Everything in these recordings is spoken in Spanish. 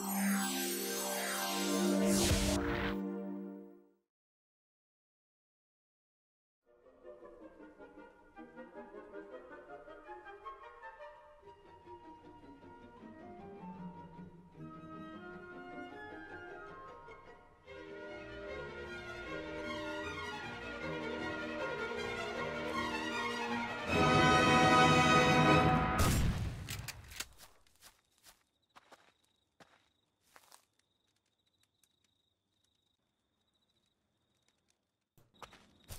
Yeah.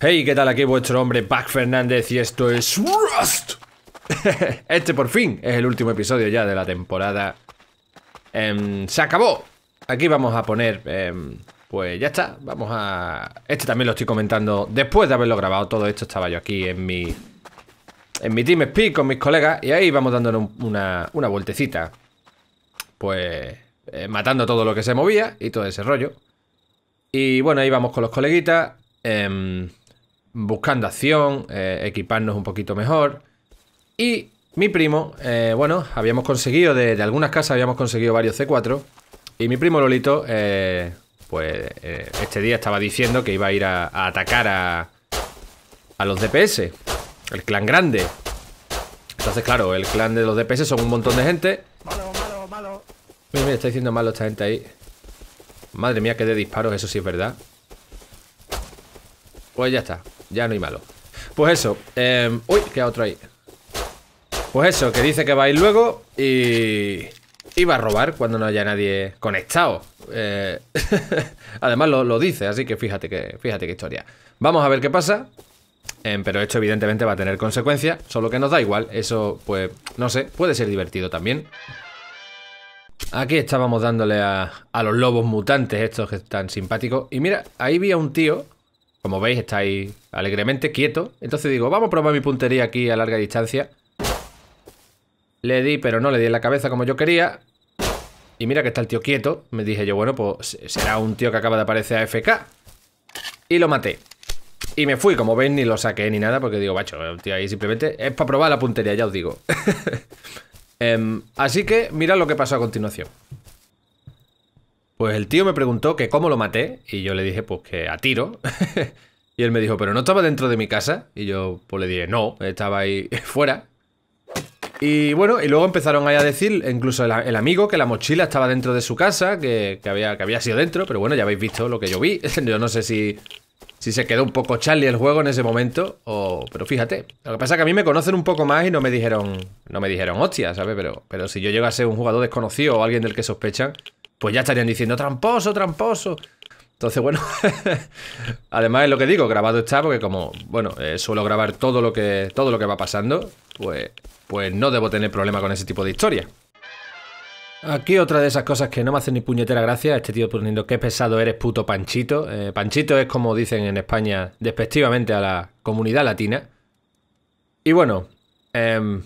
Hey, ¿qué tal? Aquí vuestro hombre Pac Fernández y esto es Rust Este por fin es el último episodio ya de la temporada em, Se acabó Aquí vamos a poner... Em, pues ya está, vamos a... Este también lo estoy comentando después de haberlo grabado Todo esto estaba yo aquí en mi... En mi Team Speak con mis colegas Y ahí vamos dándole una, una, vueltecita Pues... Eh, matando todo lo que se movía y todo ese rollo Y bueno, ahí vamos con los coleguitas Eh buscando acción, eh, equiparnos un poquito mejor. Y mi primo, eh, bueno, habíamos conseguido, de, algunas casas habíamos conseguido varios C4. Y mi primo Lolito, eh, pues este día estaba diciendo que iba a ir a, atacar a, a los DPS, el clan grande. Entonces, claro, el clan de los DPS son un montón de gente. Malo, malo, malo. Mira, mira, está diciendo malo esta gente ahí. Madre mía, que de disparos, eso sí es verdad. Pues ya está, ya no hay malo Pues eso, eh, uy, queda otro ahí Pues eso, que dice que va a ir luego Y... iba a robar cuando no haya nadie conectado eh, Además lo, dice, así que fíjate que fíjate qué historia Vamos a ver qué pasa em, Pero esto evidentemente va a tener consecuencias Solo que nos da igual, eso pues, no sé, puede ser divertido también Aquí estábamos dándole a, a los lobos mutantes estos que están simpáticos Y mira, ahí vi un tío como veis, estáis alegremente quieto. Entonces digo, vamos a probar mi puntería aquí a larga distancia. Le di, pero no le di en la cabeza como yo quería. Y mira que está el tío quieto. Me dije yo, bueno, pues será un tío que acaba de aparecer a FK. Y lo maté. Y me fui, como veis, ni lo saqué ni nada, porque digo, bacho, tío, ahí simplemente es para probar la puntería, ya os digo. Em, así que mirad lo que pasó a continuación. Pues el tío me preguntó que cómo lo maté y yo le dije pues que a tiro. y él me dijo, pero no estaba dentro de mi casa. Y yo pues le dije, no, estaba ahí fuera. Y bueno, y luego empezaron a decir, incluso el, amigo, que la mochila estaba dentro de su casa, que, había, que había sido dentro, pero bueno, ya habéis visto lo que yo vi. yo no sé si, si se quedó un poco Charlie el juego en ese momento, o... Pero fíjate, lo que pasa es que a mí me conocen un poco más y no me dijeron, no me dijeron hostia, ¿sabes? Pero, pero si yo llego a ser un jugador desconocido o alguien del que sospechan, pues ya estarían diciendo tramposo, tramposo. Entonces, bueno, además es lo que digo, grabado está, porque como, bueno, eh, suelo grabar todo lo que, todo lo que va pasando, pues, pues no debo tener problema con ese tipo de historia. Aquí otra de esas cosas que no me hacen ni puñetera gracia, este tío poniendo qué pesado eres puto Panchito. Eh, Panchito es como dicen en España despectivamente a la comunidad latina. Y bueno, em,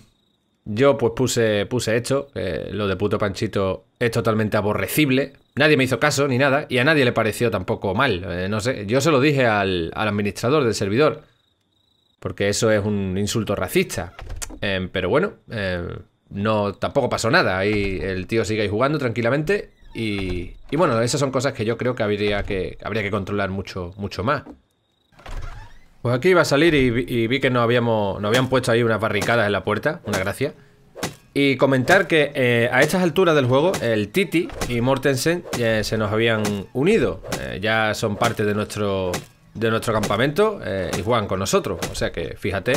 yo pues puse, puse esto, eh, lo de puto Panchito es totalmente aborrecible. Nadie me hizo caso ni nada y a nadie le pareció tampoco mal. Eh, no sé, yo se lo dije al, administrador del servidor. Porque eso es un insulto racista. Em, pero bueno, em, no, tampoco pasó nada. Ahí el tío sigue ahí jugando tranquilamente. Y, y, bueno, esas son cosas que yo creo que habría que, habría que controlar mucho, mucho más. Pues aquí iba a salir y, vi que no, habíamos, no habían puesto ahí unas barricadas en la puerta. Una gracia. Y comentar que eh, a estas alturas del juego, el Titi y Mortensen eh, se nos habían unido. Eh, ya son parte de nuestro, de nuestro campamento y juegan con nosotros. O sea que, fíjate,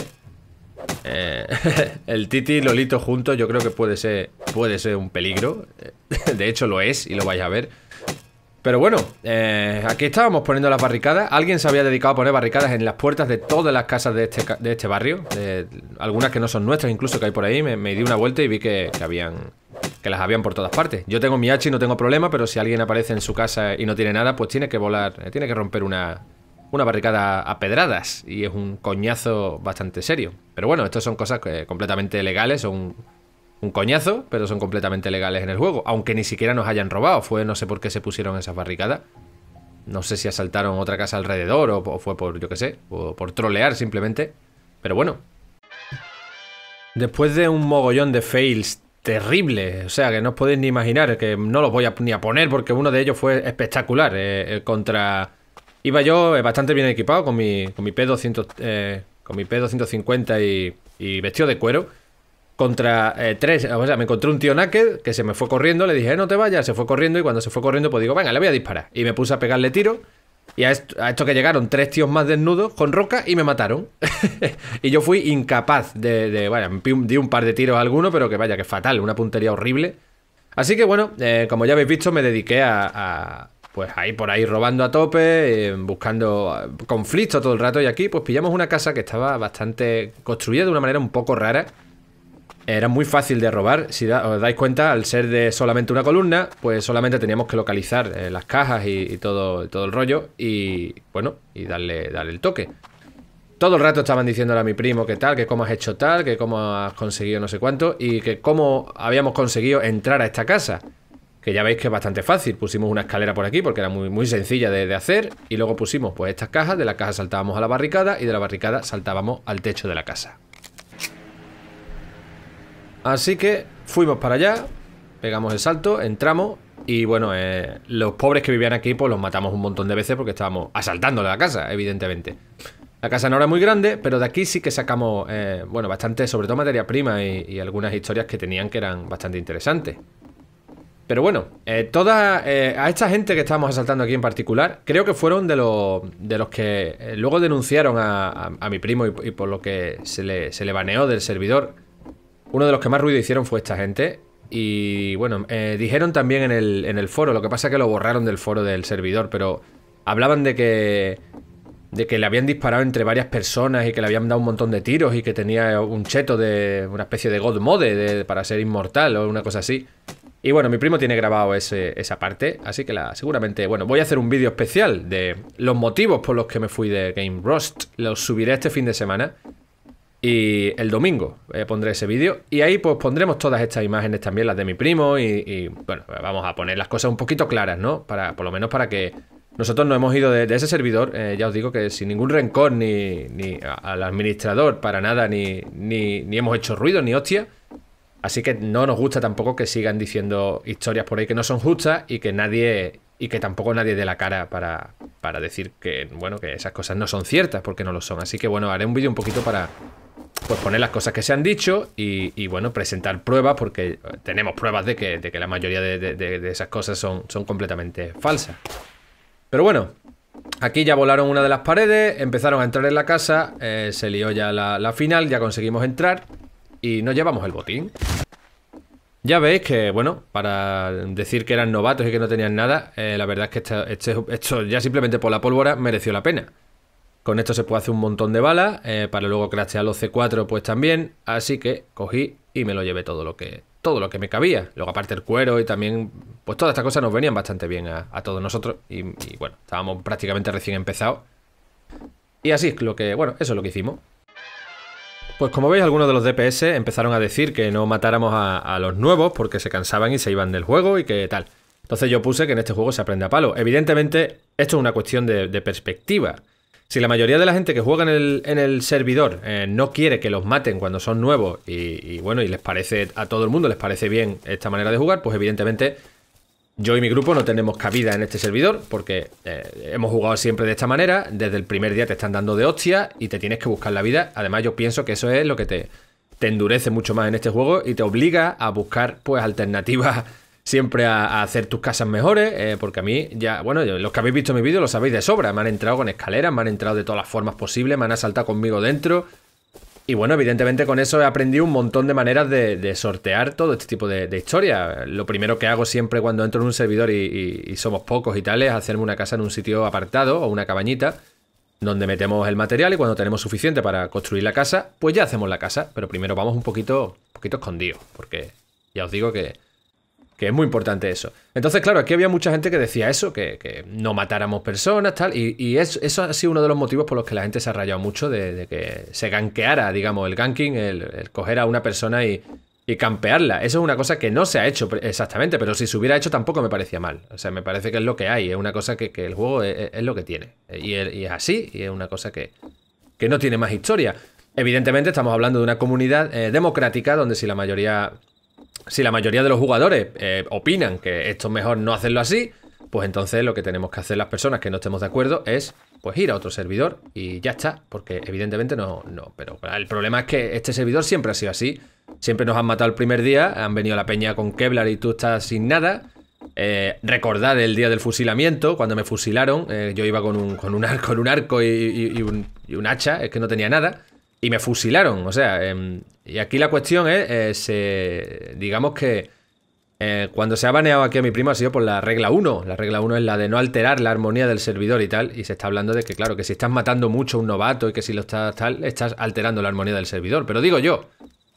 el Titi y Lolito juntos yo creo que puede ser, puede ser un peligro. De hecho lo es y lo vais a ver. Pero bueno, eh, aquí estábamos poniendo las barricadas. Alguien se había dedicado a poner barricadas en las puertas de todas las casas de este, este barrio. algunas que no son nuestras, incluso que hay por ahí. Me, di una vuelta y vi que, habían. Que las habían por todas partes. Yo tengo mi hacha y no tengo problema, pero si alguien aparece en su casa y no tiene nada, pues tiene que volar. Eh, tiene que romper una, una barricada a pedradas. Y es un coñazo bastante serio. Pero bueno, estas son cosas eh, completamente legales, son un coñazo, pero son completamente legales en el juego. Aunque ni siquiera nos hayan robado. Fue, no sé por qué se pusieron esas barricadas. No sé si asaltaron otra casa alrededor o, fue por, yo qué sé, o por trolear simplemente. Pero bueno. Después de un mogollón de fails terrible. o sea, que no os podéis ni imaginar, que no los voy a, ni a poner porque uno de ellos fue espectacular. Eh, eh, contra... Iba yo eh, bastante bien equipado con mi, con mi P200... con mi P250 y, y vestido de cuero contra eh, tres, o sea, me encontré un tío naked que se me fue corriendo, le dije, eh, no te vayas, se fue corriendo y cuando se fue corriendo pues digo, venga, le voy a disparar. Y me puse a pegarle tiro y a esto, que llegaron tres tíos más desnudos con roca y me mataron. y yo fui incapaz de, de, bueno, di un par de tiros a alguno, pero que vaya, que fatal, una puntería horrible. Así que bueno, eh, como ya habéis visto, me dediqué a, a pues ahí por ahí robando a tope, buscando conflicto todo el rato y aquí pues pillamos una casa que estaba bastante construida de una manera un poco rara. Era muy fácil de robar, si os dais cuenta, al ser de solamente una columna, pues solamente teníamos que localizar eh, las cajas y, todo, todo, el rollo y, bueno, y darle, el toque. Todo el rato estaban diciéndole a mi primo que tal, que cómo has hecho tal, que cómo has conseguido no sé cuánto y que cómo habíamos conseguido entrar a esta casa. Que ya veis que es bastante fácil. Pusimos una escalera por aquí porque era muy, muy sencilla de, de hacer y luego pusimos pues estas cajas, de la caja saltábamos a la barricada y de la barricada saltábamos al techo de la casa. Así que fuimos para allá, pegamos el salto, entramos y bueno, eh, los pobres que vivían aquí pues los matamos un montón de veces porque estábamos asaltando la casa, evidentemente. La casa no era muy grande, pero de aquí sí que sacamos, eh, bueno, bastante, sobre todo materia prima y, algunas historias que tenían que eran bastante interesantes. Pero bueno, eh, toda, a esta gente que estábamos asaltando aquí en particular, creo que fueron de, los, de los que luego denunciaron a, mi primo y, por lo que se le, se le baneó del servidor uno de los que más ruido hicieron fue esta gente. Y bueno, eh, dijeron también en el, foro, lo que pasa es que lo borraron del foro del servidor, pero hablaban de que de que le habían disparado entre varias personas y que le habían dado un montón de tiros y que tenía un cheto de una especie de god mode para ser inmortal o una cosa así. Y bueno, mi primo tiene grabado esa parte, así que la, seguramente, bueno, voy a hacer un vídeo especial de los motivos por los que me fui de Game Rust. Los subiré este fin de semana y el domingo eh, pondré ese vídeo. Y ahí pues pondremos todas estas imágenes también, las de mi primo. Y, bueno, vamos a poner las cosas un poquito claras, ¿no? Para, por lo menos para que nosotros no hemos ido de, ese servidor. Eh, ya os digo que sin ningún rencor ni, ni al administrador, para nada, ni, ni, ni hemos hecho ruido, ni hostia. Así que no nos gusta tampoco que sigan diciendo historias por ahí que no son justas y que nadie y que tampoco nadie dé la cara para, para decir que bueno que esas cosas no son ciertas porque no lo son. Así que bueno, haré un vídeo un poquito para pues poner las cosas que se han dicho y, bueno, presentar pruebas, porque tenemos pruebas de que, la mayoría de, esas cosas son, son completamente falsas. Pero bueno, Aquí ya volaron una de las paredes, empezaron a entrar en la casa, eh, se lió ya la, final, ya conseguimos entrar y nos llevamos el botín. Ya veis que, bueno, para decir que eran novatos y que no tenían nada, eh, la verdad es que este, esto ya simplemente por la pólvora mereció la pena. Con esto se puede hacer un montón de balas, eh, para luego craftear los C4 pues también, así que cogí y me lo llevé todo lo que todo lo que me cabía. Luego aparte el cuero y también pues todas estas cosas nos venían bastante bien a, todos nosotros y, bueno, estábamos prácticamente recién empezados. Y así es lo que, bueno, eso es lo que hicimos. Pues como veis, algunos de los DPS empezaron a decir que no matáramos a, los nuevos porque se cansaban y se iban del juego y que tal. Entonces yo puse que en este juego se aprende a palo. Evidentemente, esto es una cuestión de perspectiva. Si la mayoría de la gente que juega en el, servidor eh, no quiere que los maten cuando son nuevos y, bueno, y les parece a todo el mundo, les parece bien esta manera de jugar, pues evidentemente yo y mi grupo no tenemos cabida en este servidor porque eh, hemos jugado siempre de esta manera, desde el primer día te están dando de hostia y te tienes que buscar la vida. Además yo pienso que eso es lo que te, te endurece mucho más en este juego y te obliga a buscar pues alternativas siempre a, hacer tus casas mejores, eh, porque a mí ya, bueno, los que habéis visto Mi vídeo lo sabéis de sobra, me han entrado con escaleras, me han entrado de todas las formas posibles, me han asaltado conmigo dentro. Y bueno, evidentemente con eso he aprendido un montón de maneras de, sortear todo este tipo de, historias. Lo primero que hago siempre cuando entro en un servidor y, somos pocos y tal es hacerme una casa en un sitio apartado o una cabañita donde metemos el material y cuando tenemos suficiente para construir la casa, pues ya hacemos la casa, pero primero vamos un poquito, un poquito escondidos, porque ya os digo que que es muy importante eso. Entonces, claro, aquí había mucha gente que decía eso, que, no matáramos personas, tal, y, eso, ha sido uno de los motivos por los que la gente se ha rayado mucho de, que se ganqueara, digamos, el ganking, el, coger a una persona y, y, campearla. Eso es una cosa que no se ha hecho exactamente, pero si se hubiera hecho tampoco me parecía mal. O sea, me parece que es lo que hay, es una cosa que, el juego es, lo que tiene. Y, es, así, y es una cosa que, que no tiene más historia. Evidentemente estamos hablando de una comunidad eh, democrática donde si la mayoría si la mayoría de los jugadores eh, opinan que esto es mejor no hacerlo así, pues entonces lo que tenemos que hacer las personas que no estemos de acuerdo es pues ir a otro servidor y ya está, porque evidentemente no, no, pero el problema es que este servidor siempre ha sido así, siempre nos han matado el primer día, han venido a la peña con Kevlar y tú estás sin nada, eh, recordad el día del fusilamiento, cuando me fusilaron, eh, yo iba con un, arco, un arco y, un, hacha, es que no tenía nada, y me fusilaron, o sea, em, y aquí la cuestión es, eh, digamos que eh, cuando se ha baneado aquí a mi primo ha sido por la regla 1. La regla 1 es la de no alterar la armonía del servidor y tal. Y se está hablando de que, claro, que si estás matando mucho a un novato y que si lo estás tal, estás alterando la armonía del servidor. Pero digo yo,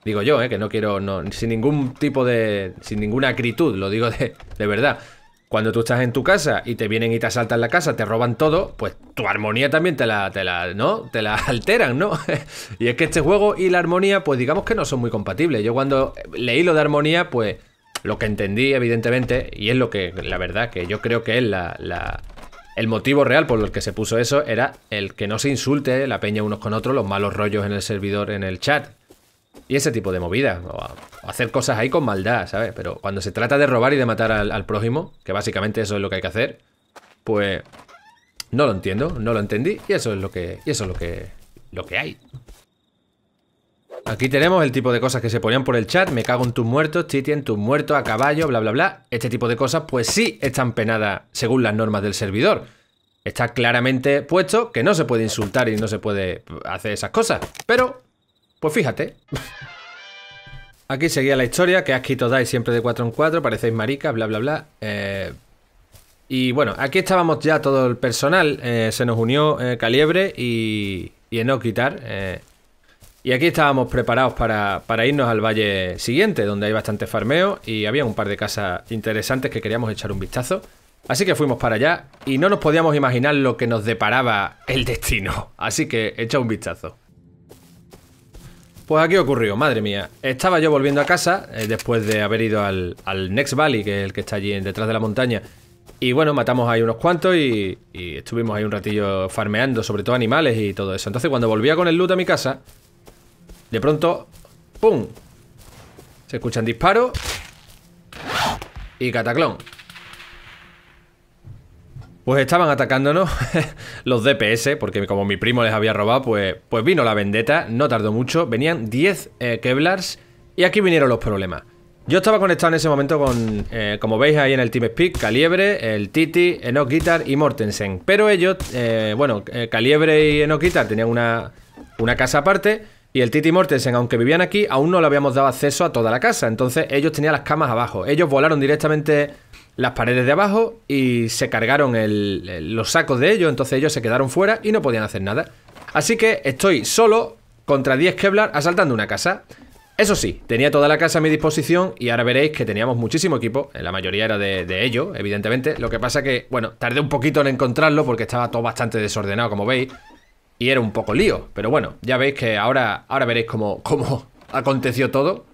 digo yo, eh, que no quiero, sin ningún tipo de, sin ninguna acritud, lo digo de verdad. Cuando tú estás en tu casa y te vienen y te asaltan la casa, te roban todo, pues tu armonía también te la, ¿no? Te alteran, ¿no? y es que este juego y la armonía, pues digamos que no son muy compatibles. Yo cuando leí lo de armonía, pues lo que entendí, evidentemente, y es lo que, la verdad, que yo creo que es la el motivo real por el que se puso eso era el que no se insulte la peña unos con otros, los malos rollos en el servidor, en el chat y ese tipo de movidas. O hacer cosas ahí con maldad, ¿sabes? Pero cuando se trata de robar y de matar al, prójimo, que básicamente eso es lo que hay que hacer, pues no lo entiendo, no lo entendí y eso es lo que eso es lo que lo que hay. Aquí tenemos el tipo de cosas que se ponían por el chat, me cago en tus muertos, Titi en tus muertos, a caballo, bla bla bla. Este tipo de cosas pues sí están penadas según las normas del servidor. Está claramente puesto que no se puede insultar y no se puede hacer esas cosas, pero pues fíjate. Aquí seguía la historia, que asquito dais siempre de 4 en 4, parecéis maricas, bla, bla, bla. Eh, y bueno, aquí estábamos ya todo el personal, eh, se nos unió eh, Calibre y, y no quitar. y aquí estábamos preparados para, para, irnos al valle siguiente, donde hay bastante farmeo y había un par de casas interesantes que queríamos echar un vistazo. Así que fuimos para allá y no nos podíamos imaginar lo que nos deparaba el destino. Así que echa un vistazo. Pues aquí ocurrió, madre mía. Estaba yo volviendo a casa eh, después de haber ido al, Next Valley, que es el que está allí detrás de la montaña. Y bueno, matamos ahí unos cuantos y, y estuvimos ahí un ratillo farmeando, sobre todo animales y todo eso. Entonces cuando volvía con el loot a mi casa, de pronto, ¡pum! Se escuchan disparos y cataclón. Pues estaban atacándonos los DPS, porque como mi primo les había robado, pues, pues vino la vendetta, no tardó mucho, venían 10 eh, Kevlars y aquí vinieron los problemas. Yo estaba conectado en ese momento con, eh, como veis ahí en el Team Speak, Caliebre, el Titi, Enoch Guitar y Mortensen. Pero ellos, eh, bueno, Caliebre y Enoch Guitar tenían una, una casa aparte y el Titi y Mortensen, aunque vivían aquí, aún no le habíamos dado acceso a toda la casa. Entonces ellos tenían las camas abajo. Ellos volaron directamente las paredes de abajo y se cargaron los sacos de ellos, entonces ellos se quedaron fuera y no podían hacer nada. Así que estoy solo contra 10 Kevlar asaltando una casa. Eso sí, tenía toda la casa a mi disposición y ahora veréis que teníamos muchísimo equipo, eh, la mayoría era de, ellos, evidentemente, lo que pasa que, bueno, tardé un poquito en encontrarlo porque estaba todo bastante desordenado, como veis, y era un poco lío, pero bueno, ya veis que ahora, ahora veréis cómo, cómo aconteció todo.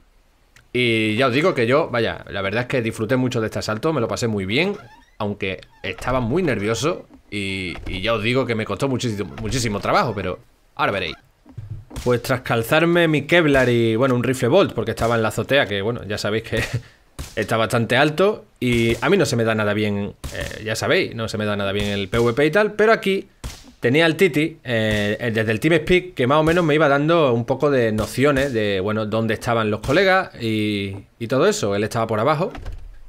Y ya os digo que yo, vaya, la verdad es que disfruté mucho de este asalto, me lo pasé muy bien, aunque estaba muy nervioso y, ya os digo que me costó muchísimo, muchísimo trabajo, pero ahora veréis. Pues tras calzarme mi Kevlar y, bueno, un rifle Bolt, porque estaba en la azotea, que, bueno, ya sabéis que está bastante alto y a mí no se me da nada bien, eh, ya sabéis, no se me da nada bien el PvP y tal, pero aquí tenía al Titi eh, eh, desde el Team Speak que más o menos me iba dando un poco de nociones de, bueno, dónde estaban los colegas y, todo eso. Él estaba por abajo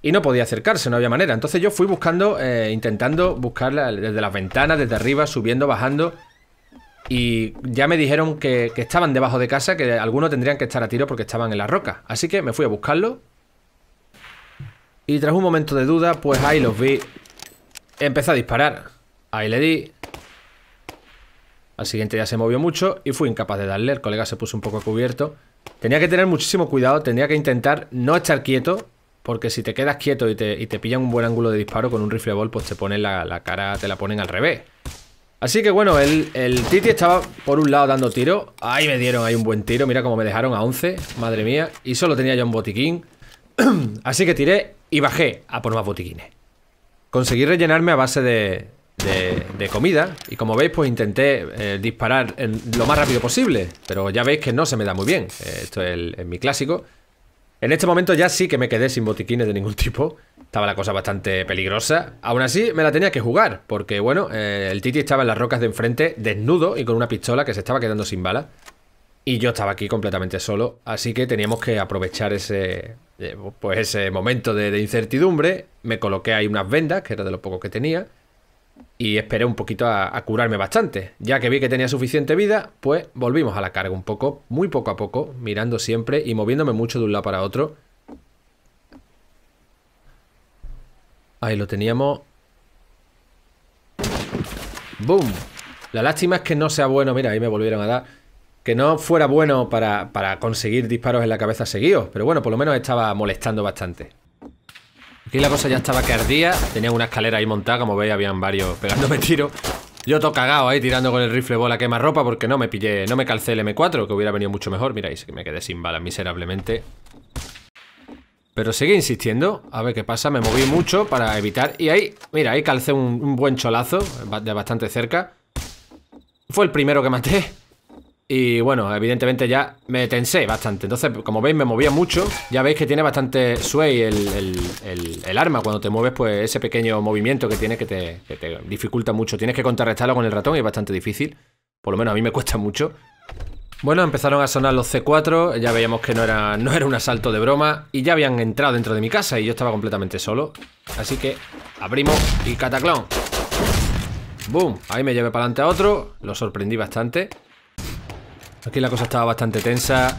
y no podía acercarse, no había manera. Entonces yo fui buscando, eh, intentando buscarla desde las ventanas, desde arriba, subiendo, bajando. Y ya me dijeron que, que estaban debajo de casa, que algunos tendrían que estar a tiro porque estaban en la roca. Así que me fui a buscarlo. Y tras un momento de duda, pues ahí los vi. Empecé a disparar. Ahí le di, al siguiente ya se movió mucho y fui incapaz de darle. El colega se puso un poco cubierto. Tenía que tener muchísimo cuidado, tenía que intentar no estar quieto, porque si te quedas quieto y te, pillan un buen ángulo de disparo con un rifle ball, pues te ponen la, cara, te la ponen al revés. Así que bueno, el, el, Titi estaba por un lado dando tiro. Ahí me dieron ahí un buen tiro. Mira cómo me dejaron a 11. Madre mía. Y solo tenía ya un botiquín. Así que tiré y bajé a por más botiquines. Conseguí rellenarme a base de, de, comida. Y como veis, pues intenté eh, disparar lo más rápido posible. Pero ya veis que no se me da muy bien. Eh, esto es, mi clásico. En este momento ya sí que me quedé sin botiquines de ningún tipo. Estaba la cosa bastante peligrosa. Aún así, me la tenía que jugar. Porque, bueno, eh, el Titi estaba en las rocas de enfrente, desnudo y con una pistola que se estaba quedando sin bala. Y yo estaba aquí completamente solo. Así que teníamos que aprovechar ese, pues ese momento de, de incertidumbre. Me coloqué ahí unas vendas, que era de lo poco que tenía y esperé un poquito a, curarme bastante. Ya que vi que tenía suficiente vida, pues volvimos a la carga un poco, muy poco a poco, mirando siempre y moviéndome mucho de un lado para otro. Ahí lo teníamos. ¡Boom! La lástima es que no sea bueno. Mira, ahí me volvieron a dar. Que no fuera bueno para, para conseguir disparos en la cabeza seguidos. Pero bueno, por lo menos estaba molestando bastante. Aquí la cosa ya estaba que ardía. tenía una escalera ahí montada, como veis, habían varios pegándome tiro Yo todo cagado ahí tirando con el rifle bola quema ropa porque no me pillé, no me calcé el M4, que hubiera venido mucho mejor. Miráis, que me quedé sin balas miserablemente. Pero seguí insistiendo, a ver qué pasa, me moví mucho para evitar... Y ahí, mira, ahí calcé un buen cholazo de bastante cerca. Fue el primero que maté. Y bueno, evidentemente ya me tensé bastante Entonces, como veis, me movía mucho Ya veis que tiene bastante sway el, arma Cuando te mueves, pues ese pequeño movimiento que tiene que te, dificulta mucho Tienes que contrarrestarlo con el ratón y es bastante difícil Por lo menos a mí me cuesta mucho bueno, empezaron a sonar los C4, ya veíamos que no era, no era un asalto de broma y ya habían entrado dentro de mi casa y yo estaba completamente solo. Así que abrimos y cataclón. ¡Boom! Ahí me llevé para adelante a otro, lo sorprendí bastante. Aquí la cosa estaba bastante tensa.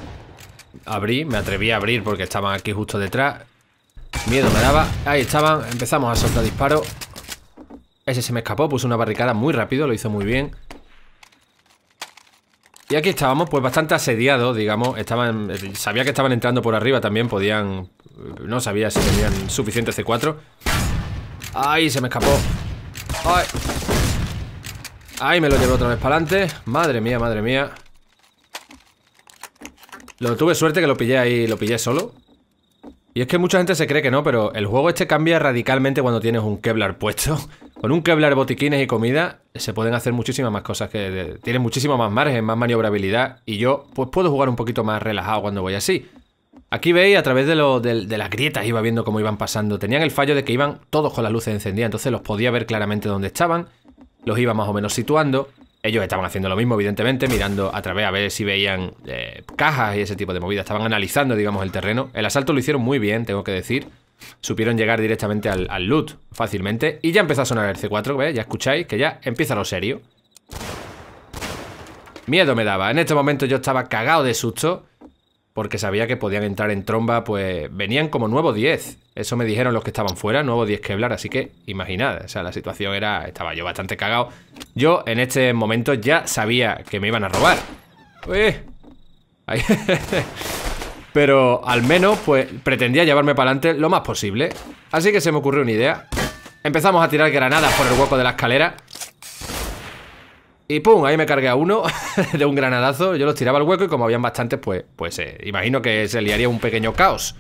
Abrí, me atreví a abrir porque estaban aquí justo detrás. Miedo me daba. Ahí estaban, empezamos a soltar disparos. Ese se me escapó, puso una barricada muy rápido, lo hizo muy bien. Y aquí estábamos, pues bastante asediados, digamos. Estaban, sabía que estaban entrando por arriba también, podían... No sabía si tenían suficiente C4. ¡Ay, se me escapó! ¡Ay! ¡Ay, me lo llevó otra vez para adelante! ¡Madre mía, madre mía! Lo tuve suerte que lo pillé ahí, lo pillé solo. Y es que mucha gente se cree que no, pero el juego este cambia radicalmente cuando tienes un Kevlar puesto. Con un Kevlar botiquines y comida se pueden hacer muchísimas más cosas que tiene muchísimo más margen, más maniobrabilidad y yo pues puedo jugar un poquito más relajado cuando voy así. Aquí veis a través de, lo, de las grietas iba viendo cómo iban pasando. Tenían el fallo de que iban todos con las luces encendidas, entonces los podía ver claramente dónde estaban, los iba más o menos situando. Ellos estaban haciendo lo mismo, evidentemente, mirando a través a ver si veían eh, cajas y ese tipo de movidas. Estaban analizando, digamos, el terreno. El asalto lo hicieron muy bien, tengo que decir. Supieron llegar directamente al, al loot fácilmente. Y ya empezó a sonar el C4, ¿ves? Ya escucháis que ya empieza lo serio. Miedo me daba. En este momento yo estaba cagado de susto porque sabía que podían entrar en tromba, pues venían como nuevo 10. Eso me dijeron los que estaban fuera, no nuevo 10 hablar, así que imaginad, o sea, la situación era, estaba yo bastante cagado. Yo en este momento ya sabía que me iban a robar. Pero al menos, pues, pretendía llevarme para adelante lo más posible. Así que se me ocurrió una idea. Empezamos a tirar granadas por el hueco de la escalera. Y pum, ahí me cargué a uno de un granadazo. Yo los tiraba al hueco y como habían bastantes, pues, pues eh, imagino que se liaría un pequeño caos.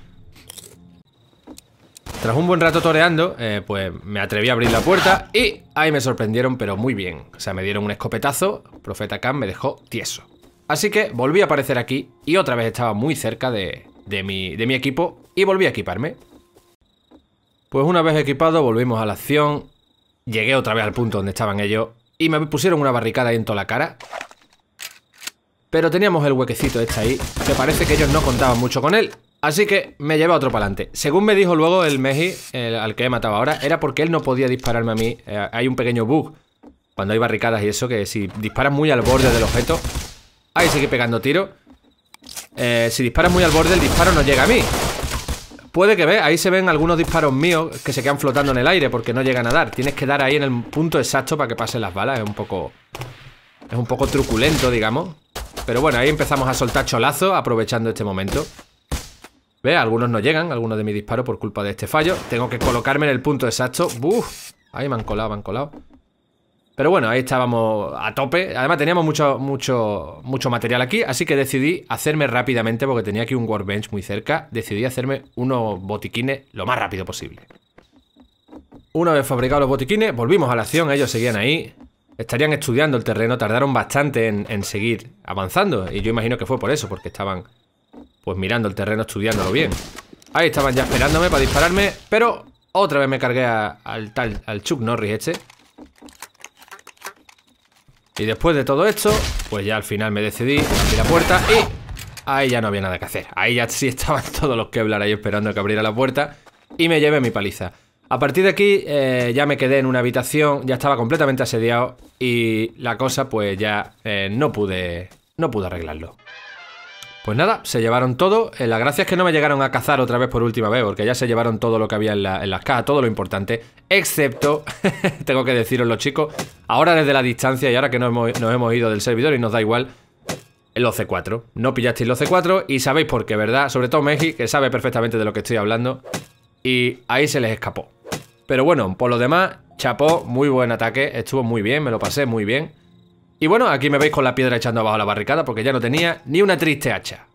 Tras un buen rato toreando, eh, pues me atreví a abrir la puerta y ahí me sorprendieron, pero muy bien. O sea, me dieron un escopetazo, Profeta Khan me dejó tieso. Así que volví a aparecer aquí y otra vez estaba muy cerca de, de, mi, de mi equipo y volví a equiparme. Pues una vez equipado volvimos a la acción, llegué otra vez al punto donde estaban ellos y me pusieron una barricada ahí en toda la cara. Pero teníamos el huequecito este ahí, que parece que ellos no contaban mucho con él Así que me lleva otro para adelante. Según me dijo luego el Meji, al que he matado ahora, era porque él no podía dispararme a mí. Eh, hay un pequeño bug cuando hay barricadas y eso, que si disparas muy al borde del objeto... Ahí sigue pegando tiro. Eh, si disparas muy al borde, el disparo no llega a mí. Puede que ve, ahí se ven algunos disparos míos que se quedan flotando en el aire porque no llegan a dar. Tienes que dar ahí en el punto exacto para que pasen las balas. Es un poco... Es un poco truculento, digamos. Pero bueno, ahí empezamos a soltar cholazo aprovechando este momento. ¿Ve? Algunos no llegan, algunos de mi disparo por culpa de este fallo. Tengo que colocarme en el punto exacto. ¡Buf! Ahí me han colado, me han colado. Pero bueno, ahí estábamos a tope. Además teníamos mucho, mucho, mucho material aquí, así que decidí hacerme rápidamente, porque tenía aquí un workbench muy cerca, decidí hacerme unos botiquines lo más rápido posible. Una vez fabricados los botiquines, volvimos a la acción, ellos seguían ahí. Estarían estudiando el terreno, tardaron bastante en seguir avanzando, y yo imagino que fue por eso, porque estaban pues mirando el terreno, estudiándolo bien. Ahí estaban ya esperándome para dispararme, pero otra vez me cargué al tal, al Chuck Norris este. Y después de todo esto, pues ya al final me decidí, abrir la puerta y ahí ya no había nada que hacer. Ahí ya sí estaban todos los Kevlar ahí esperando que abriera la puerta y me llevé mi paliza. A partir de aquí eh, ya me quedé en una habitación, ya estaba completamente asediado y la cosa pues ya eh, no pude no pude arreglarlo. Pues nada, se llevaron todo. Eh, la gracia es que no me llegaron a cazar otra vez por última vez, porque ya se llevaron todo lo que había en, la, las cajas, todo lo importante, excepto, tengo que deciros los chicos, ahora desde la distancia y ahora que nos hemos, ido del servidor y nos da igual, los C4. No pillasteis los C4 y sabéis por qué, ¿verdad? Sobre todo Meji, que sabe perfectamente de lo que estoy hablando, y ahí se les escapó. Pero bueno, por lo demás, chapó, muy buen ataque, estuvo muy bien, me lo pasé muy bien. Y bueno, aquí me veis con la piedra echando abajo la barricada porque ya no tenía ni una triste hacha.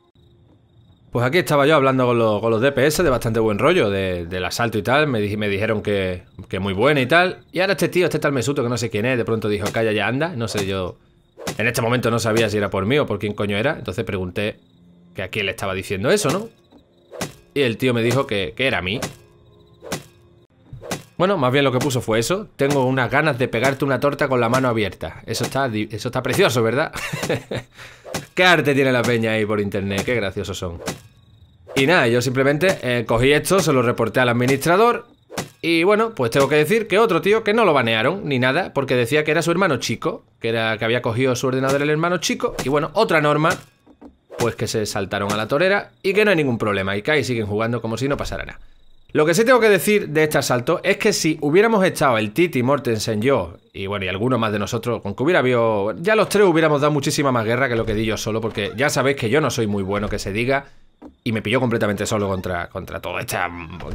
Pues aquí estaba yo hablando con los, DPS de bastante buen rollo, del asalto y tal. Me, me dijeron que, muy buena y tal. Y ahora este tío, este tal Mesuto, que no sé quién es, de pronto dijo, calla, ya anda. No sé, yo en este momento no sabía si era por mí o por quién coño era. Entonces pregunté que a quién le estaba diciendo eso, ¿no? Y el tío me dijo que, que era a mí. Bueno, más bien lo que puso fue eso. Tengo unas ganas de pegarte una torta con la mano abierta. Eso está, eso está precioso, ¿verdad? qué arte tiene la peña ahí por internet, qué graciosos son. Y nada, yo simplemente eh, cogí esto, se lo reporté al administrador. Y bueno, pues tengo que decir que otro tío que no lo banearon ni nada, porque decía que era su hermano chico, que era que había cogido su ordenador el hermano chico. Y bueno, otra norma, pues que se saltaron a la torera y que no hay ningún problema y que ahí siguen jugando como si no pasara nada. Lo que sí tengo que decir de este asalto es que si hubiéramos estado el Titi, Mortensen, yo y bueno, y alguno más de nosotros, con que hubiera habido. Ya los tres hubiéramos dado muchísima más guerra que lo que di yo solo, porque ya sabéis que yo no soy muy bueno que se diga y me pilló completamente solo contra, contra toda esta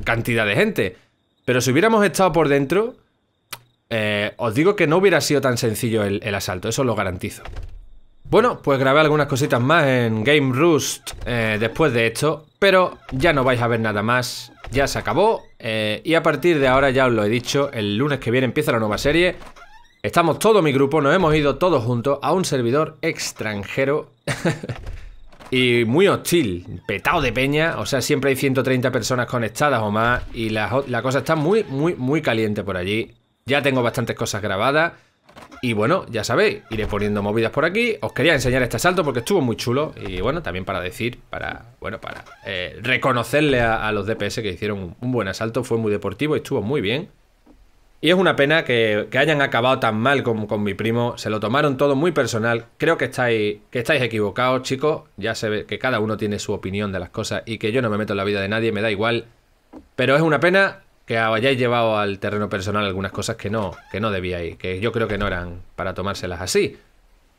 cantidad de gente. Pero si hubiéramos estado por dentro, eh, os digo que no hubiera sido tan sencillo el, asalto, eso lo garantizo. Bueno, pues grabé algunas cositas más en Game Roost eh, después de esto, pero ya no vais a ver nada más, ya se acabó eh, y a partir de ahora, ya os lo he dicho, el lunes que viene empieza la nueva serie. Estamos todo mi grupo, nos hemos ido todos juntos a un servidor extranjero y muy hostil, petado de peña, o sea, siempre hay 130 personas conectadas o más y la, la cosa está muy, muy, muy caliente por allí. Ya tengo bastantes cosas grabadas. Y bueno, ya sabéis, iré poniendo movidas por aquí. Os quería enseñar este asalto porque estuvo muy chulo. Y bueno, también para decir, para, bueno, para eh, reconocerle a, los DPS que hicieron un, buen asalto. Fue muy deportivo y estuvo muy bien. Y es una pena que, hayan acabado tan mal con, con, mi primo. Se lo tomaron todo muy personal. Creo que estáis, que estáis equivocados, chicos. Ya se ve que cada uno tiene su opinión de las cosas y que yo no me meto en la vida de nadie, me da igual. Pero es una pena que hayáis llevado al terreno personal algunas cosas que no, que no debíais, que yo creo que no eran para tomárselas así.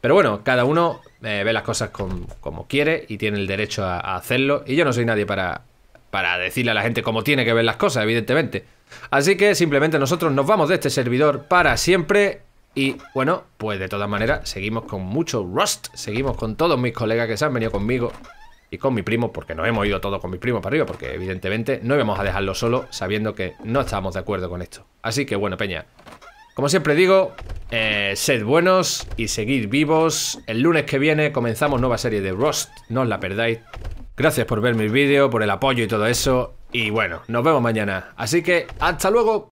Pero bueno, cada uno eh, ve las cosas como quiere y tiene el derecho a, hacerlo. Y yo no soy nadie para, para decirle a la gente cómo tiene que ver las cosas, evidentemente. Así que simplemente nosotros nos vamos de este servidor para siempre. Y bueno, pues de todas maneras, seguimos con mucho Rust. Seguimos con todos mis colegas que se han venido conmigo y con mi primo, porque nos hemos ido todo con mi primo para arriba, porque evidentemente no íbamos a dejarlo solo sabiendo que no estábamos de acuerdo con esto. Así que bueno, Peña, como siempre digo, eh, sed buenos y seguid vivos. El lunes que viene comenzamos nueva serie de Rust, no os la perdáis. Gracias por ver mi vídeo, por el apoyo y todo eso. Y bueno, nos vemos mañana. Así que, ¡hasta luego!